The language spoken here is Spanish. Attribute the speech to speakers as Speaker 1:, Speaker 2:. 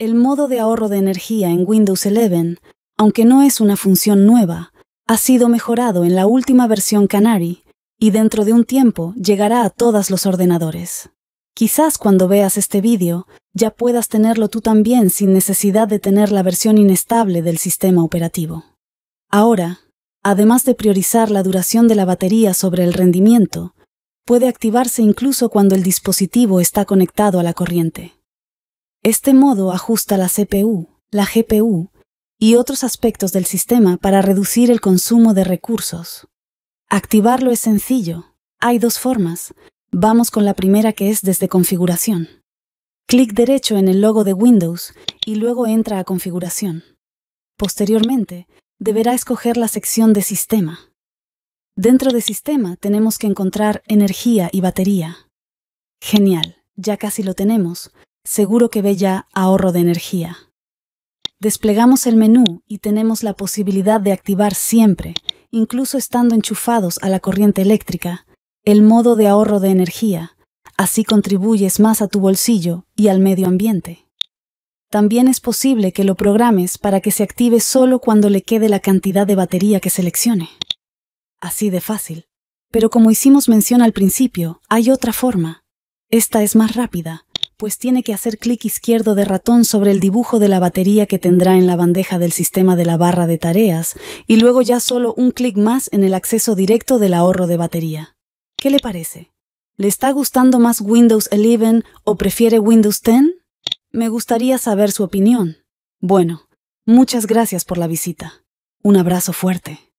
Speaker 1: El modo de ahorro de energía en Windows 11, aunque no es una función nueva, ha sido mejorado en la última versión Canary y dentro de un tiempo llegará a todos los ordenadores. Quizás cuando veas este vídeo ya puedas tenerlo tú también sin necesidad de tener la versión inestable del sistema operativo. Ahora, además de priorizar la duración de la batería sobre el rendimiento, puede activarse incluso cuando el dispositivo está conectado a la corriente. Este modo ajusta la CPU, la GPU y otros aspectos del sistema para reducir el consumo de recursos. Activarlo es sencillo. Hay dos formas. Vamos con la primera que es desde configuración. Clic derecho en el logo de Windows y luego entra a configuración. Posteriormente, deberá escoger la sección de sistema. Dentro de sistema tenemos que encontrar energía y batería. Genial, ya casi lo tenemos, seguro que ve ya ahorro de energía. Desplegamos el menú y tenemos la posibilidad de activar siempre, incluso estando enchufados a la corriente eléctrica, el modo de ahorro de energía. Así contribuyes más a tu bolsillo y al medio ambiente. También es posible que lo programes para que se active solo cuando le quede la cantidad de batería que seleccione. Así de fácil. Pero como hicimos mención al principio, hay otra forma. Esta es más rápida, pues tiene que hacer clic izquierdo de ratón sobre el dibujo de la batería que tendrá en la bandeja del sistema de la barra de tareas, y luego ya solo un clic más en el acceso directo del ahorro de batería. ¿Qué le parece? ¿Le está gustando más Windows 11 o prefiere Windows 10? Me gustaría saber su opinión. Bueno, muchas gracias por la visita. Un abrazo fuerte.